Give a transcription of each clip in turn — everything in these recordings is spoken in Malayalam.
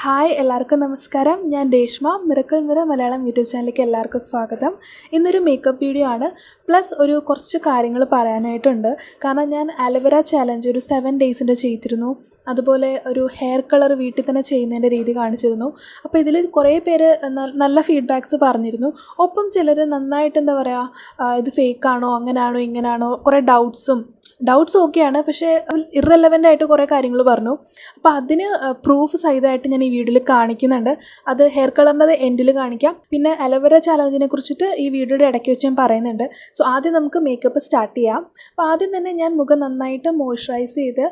ഹായ് എല്ലാവർക്കും നമസ്കാരം ഞാൻ രേഷ്മ മിറക്കിൾ മിറ മലയാളം യൂട്യൂബ് ചാനലിലേക്ക് എല്ലാവർക്കും സ്വാഗതം ഇന്നൊരു മേക്കപ്പ് വീഡിയോ ആണ് പ്ലസ് ഒരു കുറച്ച് കാര്യങ്ങൾ പറയാനായിട്ടുണ്ട് കാരണം ഞാൻ അലവര ചാലഞ്ച് ഒരു സെവൻ ഡേയ്സിൻ്റെ ചെയ്തിരുന്നു അതുപോലെ ഒരു ഹെയർ കളർ വീട്ടിൽ തന്നെ ചെയ്യുന്നതിൻ്റെ രീതി കാണിച്ചിരുന്നു അപ്പോൾ ഇതിൽ കുറേ പേര് നല്ല ഫീഡ്ബാക്ക്സ് പറഞ്ഞിരുന്നു ഒപ്പം ചിലർ നന്നായിട്ട് എന്താ പറയുക ഇത് ഫേക്കാണോ അങ്ങനാണോ ഇങ്ങനാണോ കുറേ ഡൗട്ട്സും ഡൗട്ട്സ് ഓക്കെയാണ് പക്ഷേ ഇറലവൻ്റ് ആയിട്ട് കുറേ കാര്യങ്ങൾ പറഞ്ഞു അപ്പോൾ അതിന് പ്രൂഫ് സഹിതമായിട്ട് ഞാൻ ഈ വീഡിയോയിൽ കാണിക്കുന്നുണ്ട് അത് ഹെയർ കളറിൻ്റെ എൻഡിൽ കാണിക്കാം പിന്നെ അലവര ചാലഞ്ചിനെ കുറിച്ചിട്ട് ഈ വീഡിയോയുടെ ഇടയ്ക്ക് വെച്ച് ഞാൻ പറയുന്നുണ്ട് സോ ആദ്യം നമുക്ക് മേക്കപ്പ് സ്റ്റാർട്ട് ചെയ്യാം അപ്പോൾ ആദ്യം തന്നെ ഞാൻ മുഖം നന്നായിട്ട് മോയ്സ്ചറൈസ് ചെയ്ത്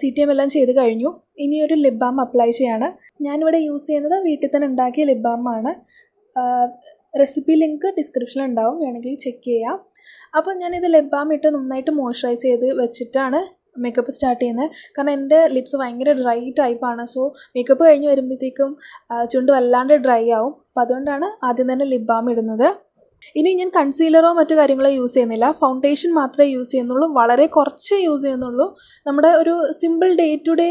സി ടി എം എല്ലാം ചെയ്ത് കഴിഞ്ഞു ഇനി ഒരു ലിപ് ബാം അപ്ലൈ ചെയ്യാണ് ഞാനിവിടെ യൂസ് ചെയ്യുന്നത് വീട്ടിൽ തന്നെ ഉണ്ടാക്കിയ ലിപ് ബാമാണ് റെസിപ്പി ലിങ്ക് ഡിസ്ക്രിപ്ഷനിൽ ഉണ്ടാവും വേണമെങ്കിൽ ചെക്ക് ചെയ്യാം അപ്പോൾ ഞാനിത് ലബാം ഇട്ട് നന്നായിട്ട് മോയ്സ്ചറൈസ് ചെയ്ത് വെച്ചിട്ടാണ് മേക്കപ്പ് സ്റ്റാർട്ട് ചെയ്യുന്നത് കാരണം എൻ്റെ ലിപ്സ് ഭയങ്കര ഡ്രൈ ടൈപ്പാണ് സോ മേക്കപ്പ് കഴിഞ്ഞ് വരുമ്പോഴത്തേക്കും ചുണ്ട് വല്ലാണ്ട് ഡ്രൈ ആവും അപ്പം അതുകൊണ്ടാണ് ആദ്യം തന്നെ ലിപ് ബാം ഇടുന്നത് ഇനി ഞാൻ കൺസീലറോ മറ്റു കാര്യങ്ങളോ യൂസ് ചെയ്യുന്നില്ല ഫൗണ്ടേഷൻ മാത്രമേ യൂസ് ചെയ്യുന്നുള്ളൂ വളരെ കുറച്ച് യൂസ് ചെയ്യുന്നുള്ളൂ നമ്മുടെ ഒരു സിമ്പിൾ ഡേ ടു ഡേ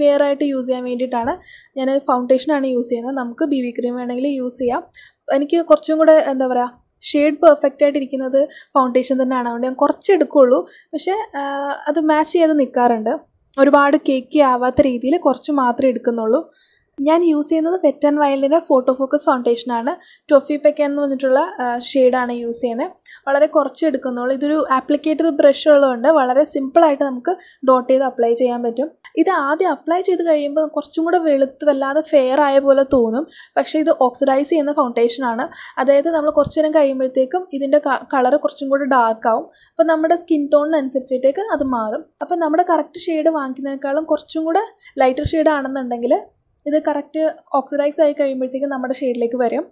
വെയറായിട്ട് യൂസ് ചെയ്യാൻ വേണ്ടിയിട്ടാണ് ഞാൻ ഫൗണ്ടേഷനാണ് യൂസ് ചെയ്യുന്നത് നമുക്ക് ബി ക്രീം വേണമെങ്കിൽ യൂസ് ചെയ്യാം എനിക്ക് കുറച്ചും കൂടെ എന്താ പറയുക ഷെയ്ഡ് പെർഫെക്റ്റ് ആയിട്ടിരിക്കുന്നത് ഫൗണ്ടേഷൻ തന്നെയാണ് അതുകൊണ്ട് ഞാൻ കുറച്ച് എടുക്കുകയുള്ളൂ പക്ഷേ അത് മാച്ച് ചെയ്ത് നിൽക്കാറുണ്ട് ഒരുപാട് കേക്കി ആവാത്ത രീതിയിൽ കുറച്ച് മാത്രമേ എടുക്കുന്നുള്ളൂ ഞാൻ യൂസ് ചെയ്യുന്നത് വെറ്റ് ആൻഡ് വൈൽഡിൻ്റെ ഫോട്ടോ ഫോക്കസ് ഫൗണ്ടേഷൻ ആണ് ടൊഫി പെക്ക എന്ന് പറഞ്ഞിട്ടുള്ള ഷെയ്ഡാണ് യൂസ് ചെയ്യുന്നത് വളരെ കുറച്ച് എടുക്കുന്നുള്ളൂ ഇതൊരു ആപ്ലിക്കേറ്റർ ബ്രഷ് ഉള്ളതുകൊണ്ട് വളരെ സിമ്പിളായിട്ട് നമുക്ക് ഡോട്ട് ചെയ്ത് അപ്ലൈ ചെയ്യാൻ പറ്റും ഇത് ആദ്യം അപ്ലൈ ചെയ്ത് കഴിയുമ്പോൾ കുറച്ചും കൂടെ വെളുത്ത് വല്ലാതെ ഫെയർ ആയ പോലെ തോന്നും പക്ഷേ ഇത് ഓക്സിഡൈസ് ചെയ്യുന്ന ഫൗണ്ടേഷൻ ആണ് അതായത് നമ്മൾ കുറച്ച് നേരം കഴിയുമ്പോഴത്തേക്കും ഇതിൻ്റെ കളർ കുറച്ചും കൂടെ ഡാർക്ക് ആവും അപ്പോൾ നമ്മുടെ സ്കിൻ ടോണിനനുസരിച്ചിട്ടേക്ക് അത് മാറും അപ്പോൾ നമ്മുടെ കറക്റ്റ് ഷെയ്ഡ് വാങ്ങിക്കുന്നതിനേക്കാളും കുറച്ചും കൂടെ ലൈറ്റർ ഷെയ്ഡ് ആണെന്നുണ്ടെങ്കിൽ ഇത് കറക്റ്റ് ഓക്സിഡൈസ് ആയി കഴിയുമ്പോഴത്തേക്കും നമ്മുടെ ഷെയ്ഡിലേക്ക് വരും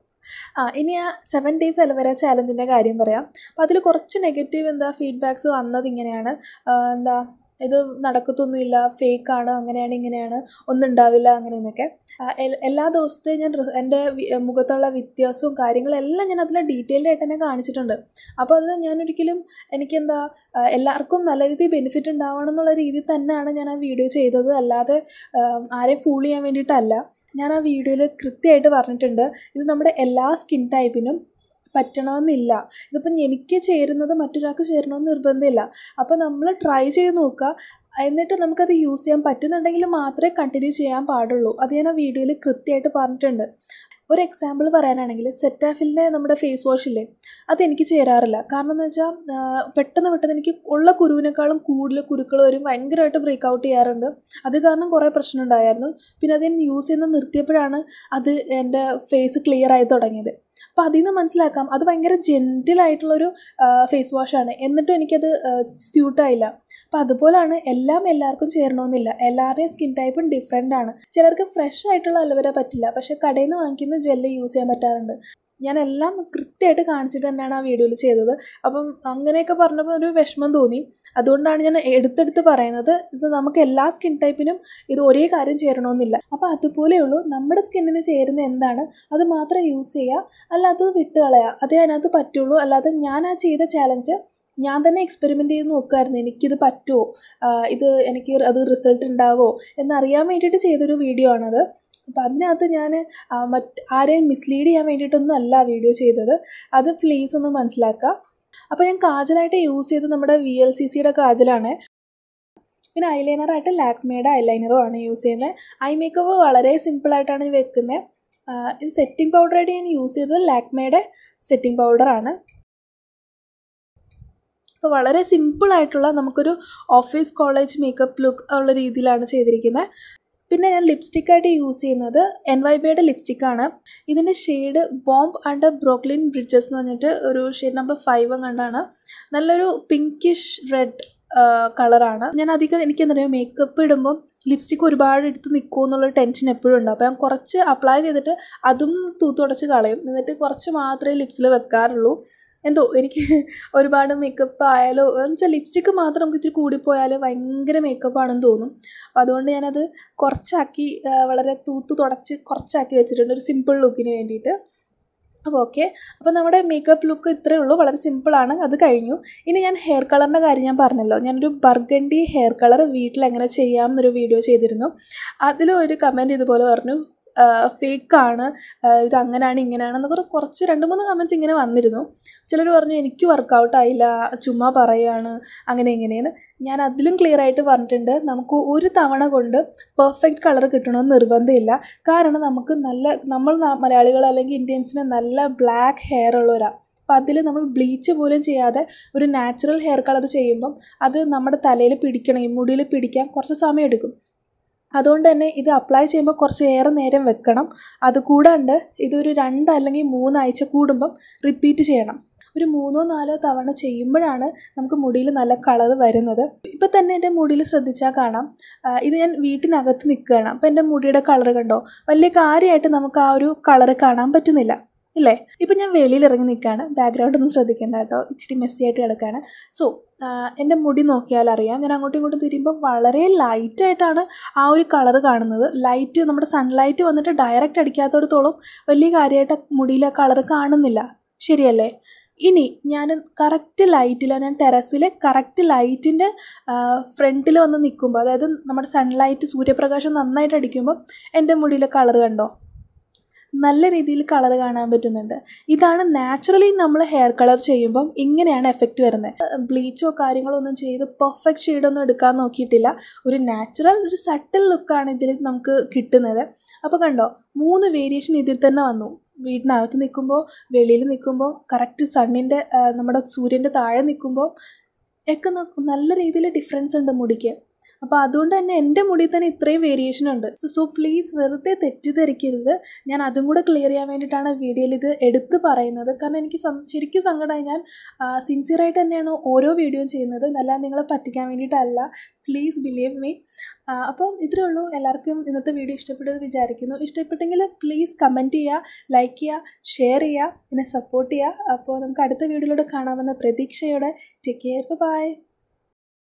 ആ ഇനി ആ സെവൻ ഡേയ്സ് അലവര ചാലഞ്ചിൻ്റെ കാര്യം പറയാം അപ്പോൾ അതിൽ കുറച്ച് നെഗറ്റീവ് എന്താ ഫീഡ്ബാക്ക്സ് വന്നത് ഇങ്ങനെയാണ് എന്താ ഇത് നടക്കത്തൊന്നുമില്ല ഫേക്ക് ആണ് അങ്ങനെയാണ് ഇങ്ങനെയാണ് ഒന്നും ഉണ്ടാവില്ല അങ്ങനെ എന്നൊക്കെ എല്ലാ ദിവസത്തെയും ഞാൻ എൻ്റെ മുഖത്തുള്ള വ്യത്യാസവും കാര്യങ്ങളെല്ലാം ഞാൻ അതിൽ ഡീറ്റെയിൽഡായിട്ട് ആയിട്ട് തന്നെ കാണിച്ചിട്ടുണ്ട് അപ്പോൾ അത് ഞാനൊരിക്കലും എനിക്കെന്താ എല്ലാവർക്കും നല്ല രീതിയിൽ ബെനിഫിറ്റ് ഉണ്ടാവണം എന്നുള്ള രീതിയിൽ തന്നെയാണ് ഞാൻ ആ വീഡിയോ ചെയ്തത് അല്ലാതെ ആരെയും ഫൂൾ ചെയ്യാൻ വേണ്ടിയിട്ടല്ല ഞാൻ ആ വീഡിയോയിൽ കൃത്യമായിട്ട് പറഞ്ഞിട്ടുണ്ട് ഇത് നമ്മുടെ എല്ലാ സ്കിൻ ടൈപ്പിനും പറ്റണമെന്നില്ല ഇതിപ്പം എനിക്ക് ചേരുന്നത് മറ്റൊരാൾക്ക് ചേരണമെന്ന് നിർബന്ധമില്ല അപ്പോൾ നമ്മൾ ട്രൈ ചെയ്ത് നോക്കുക എന്നിട്ട് നമുക്കത് യൂസ് ചെയ്യാൻ പറ്റുന്നുണ്ടെങ്കിൽ മാത്രമേ കണ്ടിന്യൂ ചെയ്യാൻ പാടുള്ളൂ അത് ഞാൻ ആ വീഡിയോയിൽ കൃത്യമായിട്ട് പറഞ്ഞിട്ടുണ്ട് ഒരു എക്സാമ്പിൾ പറയാനാണെങ്കിൽ സെറ്റാഫിലിൻ്റെ നമ്മുടെ ഫേസ് വാഷില്ലേ അതെനിക്ക് ചേരാറില്ല കാരണം എന്ന് വെച്ചാൽ പെട്ടെന്ന് പെട്ടെന്ന് എനിക്ക് ഉള്ള കുരുവിനേക്കാളും കൂടുതൽ കുരുക്കൾ വരും ഭയങ്കരമായിട്ട് ബ്രേക്ക് ഔട്ട് ചെയ്യാറുണ്ട് അത് കാരണം കുറേ പ്രശ്നം ഉണ്ടായിരുന്നു പിന്നെ അത് യൂസ് ചെയ്യുന്ന നിർത്തിയപ്പോഴാണ് അത് എൻ്റെ ഫേസ് ക്ലിയർ ആയി തുടങ്ങിയത് അപ്പോൾ അതിൽ നിന്ന് മനസ്സിലാക്കാം അത് ഭയങ്കര ജെൻറ്റിലായിട്ടുള്ളൊരു ഫേസ് വാഷാണ് എന്നിട്ടും എനിക്കത് സ്യൂട്ടായില്ല അപ്പോൾ അതുപോലാണ് എല്ലാം എല്ലാവർക്കും ചേരണമെന്നില്ല എല്ലാവരുടെയും സ്കിൻ ടൈപ്പും ഡിഫറെൻ്റ് ആണ് ചിലർക്ക് ഫ്രഷ് ആയിട്ടുള്ള അലവരെ പറ്റില്ല പക്ഷേ കടയിൽ നിന്ന് വാങ്ങിക്കുന്ന തേക്കുന്ന ജെല്ല് യൂസ് ചെയ്യാൻ പറ്റാറുണ്ട് ഞാൻ എല്ലാം കൃത്യമായിട്ട് കാണിച്ചിട്ട് തന്നെയാണ് ആ വീഡിയോയിൽ ചെയ്തത് അപ്പം അങ്ങനെയൊക്കെ പറഞ്ഞപ്പോൾ ഒരു വിഷമം തോന്നി അതുകൊണ്ടാണ് ഞാൻ എടുത്തെടുത്ത് പറയുന്നത് ഇത് നമുക്ക് എല്ലാ സ്കിൻ ടൈപ്പിനും ഇത് ഒരേ കാര്യം ചേരണമെന്നില്ല അപ്പോൾ അതുപോലെയുള്ളൂ നമ്മുടെ സ്കിന്നിന് ചേരുന്ന എന്താണ് അത് മാത്രം യൂസ് ചെയ്യുക അല്ലാത്തത് വിട്ട് കളയുക അതേ അതിനകത്ത് പറ്റുള്ളൂ അല്ലാതെ ഞാൻ ആ ചെയ്ത ചാലഞ്ച് ഞാൻ തന്നെ എക്സ്പെരിമെൻ്റ് ചെയ്ത് നോക്കുമായിരുന്നു എനിക്കിത് പറ്റുമോ ഇത് എനിക്ക് അത് റിസൾട്ട് ഉണ്ടാവുമോ എന്നറിയാൻ വേണ്ടിയിട്ട് ചെയ്തൊരു വീഡിയോ ആണത് അപ്പോൾ അതിനകത്ത് ഞാൻ മറ്റ് ആരെയും മിസ്ലീഡ് ചെയ്യാൻ വേണ്ടിയിട്ടൊന്നും അല്ല വീഡിയോ ചെയ്തത് അത് പ്ലീസ് ഒന്ന് മനസ്സിലാക്കുക അപ്പോൾ ഞാൻ കാജലായിട്ട് യൂസ് ചെയ്ത് നമ്മുടെ വി എൽ സി സിയുടെ കാജലാണ് പിന്നെ ഐലൈനറായിട്ട് ലാക്മേയുടെ ഐലൈനറും ആണ് യൂസ് ചെയ്യുന്നത് ഐ മേക്കപ്പ് വളരെ സിമ്പിളായിട്ടാണ് വെക്കുന്നത് ഇത് സെറ്റിംഗ് പൗഡറായിട്ട് ഞാൻ യൂസ് ചെയ്തത് ലാക്മേയുടെ സെറ്റിംഗ് പൗഡറാണ് അപ്പോൾ വളരെ സിമ്പിളായിട്ടുള്ള നമുക്കൊരു ഓഫീസ് കോളേജ് മേക്കപ്പ് ലുക്ക് ഉള്ള രീതിയിലാണ് ചെയ്തിരിക്കുന്നത് പിന്നെ ഞാൻ ലിപ്സ്റ്റിക്കായിട്ട് യൂസ് ചെയ്യുന്നത് എൻ വൈ ബിയുടെ ലിപ്സ്റ്റിക്കാണ് ഇതിൻ്റെ shade bomb and Brooklyn bridges എന്ന് പറഞ്ഞിട്ട് ഒരു ഷെയ്ഡ് നമ്പർ ഫൈവ് കണ്ടാണ് നല്ലൊരു പിങ്കിഷ് റെഡ് കളറാണ് ഞാൻ അധികം എനിക്കെന്തറിയാം മേക്കപ്പ് ഇടുമ്പം ലിപ്സ്റ്റിക്ക് ഒരുപാട് എടുത്ത് നിൽക്കുമോ എന്നുള്ള ടെൻഷൻ എപ്പോഴും ഉണ്ട് അപ്പോൾ ഞാൻ കുറച്ച് അപ്ലൈ ചെയ്തിട്ട് അതും തൂത്തുടച്ച് കളയും എന്നിട്ട് കുറച്ച് മാത്രമേ ലിപ്സിൽ വെക്കാറുള്ളൂ എന്തോ എനിക്ക് ഒരുപാട് മേക്കപ്പ് ആയാലോ എന്നുവെച്ചാൽ ലിപ്സ്റ്റിക്ക് മാത്രം നമുക്ക് ഇത്തിരി കൂടിപ്പോയാൽ ഭയങ്കര മേക്കപ്പാണെന്ന് തോന്നും അപ്പോൾ അതുകൊണ്ട് ഞാനത് കുറച്ചാക്കി വളരെ തൂത്ത് തുടച്ച് കുറച്ചാക്കി വെച്ചിട്ടുണ്ട് ഒരു സിമ്പിൾ ലുക്കിന് വേണ്ടിയിട്ട് അപ്പോൾ ഓക്കെ അപ്പോൾ നമ്മുടെ മേക്കപ്പ് ലുക്ക് ഇത്രയേ ഉള്ളൂ വളരെ സിമ്പിളാണ് അത് കഴിഞ്ഞു ഇനി ഞാൻ ഹെയർ കളറിൻ്റെ കാര്യം ഞാൻ പറഞ്ഞല്ലോ ഞാനൊരു ബർഗണ്ടി ഹെയർ കളർ വീട്ടിൽ എങ്ങനെ ചെയ്യാം വീഡിയോ ചെയ്തിരുന്നു അതിലൊരു കമൻറ്റ് ഇതുപോലെ പറഞ്ഞു ഫേക്കാണ് ഇത് അങ്ങനെയാണ് ഇങ്ങനെയാണ് എന്നൊക്കെ കുറച്ച് രണ്ട് മൂന്ന് കമൻസ് ഇങ്ങനെ വന്നിരുന്നു ചിലർ പറഞ്ഞു എനിക്ക് വർക്കൗട്ടായില്ല ആയില്ല ചുമ്മാ പറയുകയാണ് അങ്ങനെ ഇങ്ങനെയെന്ന് ഞാൻ അതിലും ക്ലിയർ ആയിട്ട് പറഞ്ഞിട്ടുണ്ട് നമുക്ക് ഒരു തവണ കൊണ്ട് പെർഫെക്റ്റ് കളർ കിട്ടണമെന്ന് നിർബന്ധമില്ല കാരണം നമുക്ക് നല്ല നമ്മൾ മലയാളികൾ അല്ലെങ്കിൽ ഇന്ത്യൻസിന് നല്ല ബ്ലാക്ക് ഹെയർ ഉള്ളവരാണ് അപ്പോൾ അതിൽ നമ്മൾ ബ്ലീച്ച് പോലും ചെയ്യാതെ ഒരു നാച്ചുറൽ ഹെയർ കളർ ചെയ്യുമ്പം അത് നമ്മുടെ തലയിൽ പിടിക്കണമെങ്കിൽ മുടിയിൽ പിടിക്കാൻ കുറച്ച് സമയം എടുക്കും അതുകൊണ്ട് തന്നെ ഇത് അപ്ലൈ ചെയ്യുമ്പോൾ കുറച്ച് ഏറെ നേരം വെക്കണം അതുകൂടാണ്ട് ഇതൊരു രണ്ട് അല്ലെങ്കിൽ മൂന്നാഴ്ച കൂടുമ്പം റിപ്പീറ്റ് ചെയ്യണം ഒരു മൂന്നോ നാലോ തവണ ചെയ്യുമ്പോഴാണ് നമുക്ക് മുടിയിൽ നല്ല കളർ വരുന്നത് ഇപ്പം തന്നെ എൻ്റെ മുടിയിൽ ശ്രദ്ധിച്ചാൽ കാണാം ഇത് ഞാൻ വീട്ടിനകത്ത് നിൽക്കുകയാണ് അപ്പോൾ എൻ്റെ മുടിയുടെ കളർ കണ്ടോ വലിയ കാര്യമായിട്ട് നമുക്ക് ആ ഒരു കളർ കാണാൻ പറ്റുന്നില്ല ഇല്ലേ ഇപ്പം ഞാൻ വെളിയിൽ ഇറങ്ങി നിൽക്കുകയാണ് ബാക്ക്ഗ്രൗണ്ട് ഒന്നും ശ്രദ്ധിക്കേണ്ട കേട്ടോ ഇച്ചിരി മെസ്സി ആയിട്ട് കിടക്കുകയാണ് സോ എൻ്റെ മുടി നോക്കിയാൽ അറിയാം ഞാൻ അങ്ങോട്ടും ഇങ്ങോട്ടും തിരിയുമ്പോൾ വളരെ ലൈറ്റായിട്ടാണ് ആ ഒരു കളർ കാണുന്നത് ലൈറ്റ് നമ്മുടെ സൺലൈറ്റ് വന്നിട്ട് ഡയറക്റ്റ് അടിക്കാത്തടത്തോളം വലിയ കാര്യമായിട്ട് മുടിയിലെ കളർ കാണുന്നില്ല ശരിയല്ലേ ഇനി ഞാൻ കറക്റ്റ് ലൈറ്റിൽ ഞാൻ ടെറസിൽ കറക്റ്റ് ലൈറ്റിൻ്റെ ഫ്രണ്ടിൽ വന്ന് നിൽക്കുമ്പോൾ അതായത് നമ്മുടെ സൺലൈറ്റ് സൂര്യപ്രകാശം നന്നായിട്ട് അടിക്കുമ്പോൾ എൻ്റെ മുടിയിലെ കളർ കണ്ടോ നല്ല രീതിയിൽ കളർ കാണാൻ പറ്റുന്നുണ്ട് ഇതാണ് നാച്ചുറലി നമ്മൾ ഹെയർ കളർ ചെയ്യുമ്പം ഇങ്ങനെയാണ് എഫക്റ്റ് വരുന്നത് ബ്ലീച്ചോ കാര്യങ്ങളോ ഒന്നും ചെയ്ത് പെർഫെക്റ്റ് ഷെയ്ഡൊന്നും എടുക്കാൻ നോക്കിയിട്ടില്ല ഒരു നാച്ചുറൽ ഒരു സട്ടിൽ ലുക്കാണ് ഇതിൽ നമുക്ക് കിട്ടുന്നത് അപ്പോൾ കണ്ടോ മൂന്ന് വേരിയേഷൻ ഇതിൽ തന്നെ വന്നു വീടിനകത്ത് നിൽക്കുമ്പോൾ വെളിയിൽ നിൽക്കുമ്പോൾ കറക്റ്റ് സണ്ണിൻ്റെ നമ്മുടെ സൂര്യൻ്റെ താഴെ നിൽക്കുമ്പോൾ ഒക്കെ നല്ല രീതിയിൽ ഡിഫറൻസ് ഉണ്ട് മുടിക്ക് അപ്പോൾ അതുകൊണ്ട് തന്നെ എൻ്റെ മുടി തന്നെ ഇത്രയും വേരിയേഷൻ ഉണ്ട് സോ സോ പ്ലീസ് വെറുതെ തെറ്റിദ്ധരിക്കരുത് ഞാൻ അതും കൂടെ ക്ലിയർ ചെയ്യാൻ വേണ്ടിയിട്ടാണ് വീഡിയോയിൽ ഇത് എടുത്ത് പറയുന്നത് കാരണം എനിക്ക് ശരിക്കും സങ്കടമായി ഞാൻ സിൻസിയറായിട്ട് തന്നെയാണ് ഓരോ വീഡിയോയും ചെയ്യുന്നത് എന്നല്ല നിങ്ങളെ പറ്റിക്കാൻ വേണ്ടിയിട്ടല്ല പ്ലീസ് ബിലീവ് മീ അപ്പം ഇത്രേ ഉള്ളൂ എല്ലാവർക്കും ഇന്നത്തെ വീഡിയോ ഇഷ്ടപ്പെട്ടത് വിചാരിക്കുന്നു ഇഷ്ടപ്പെട്ടെങ്കിൽ പ്ലീസ് കമൻറ്റ് ചെയ്യുക ലൈക്ക് ചെയ്യുക ഷെയർ ചെയ്യുക എന്നെ സപ്പോർട്ട് ചെയ്യുക അപ്പോൾ നമുക്ക് അടുത്ത വീഡിയോയിലൂടെ കാണാമെന്ന പ്രതീക്ഷയോടെ ടേക്ക് കെയർ ബൈ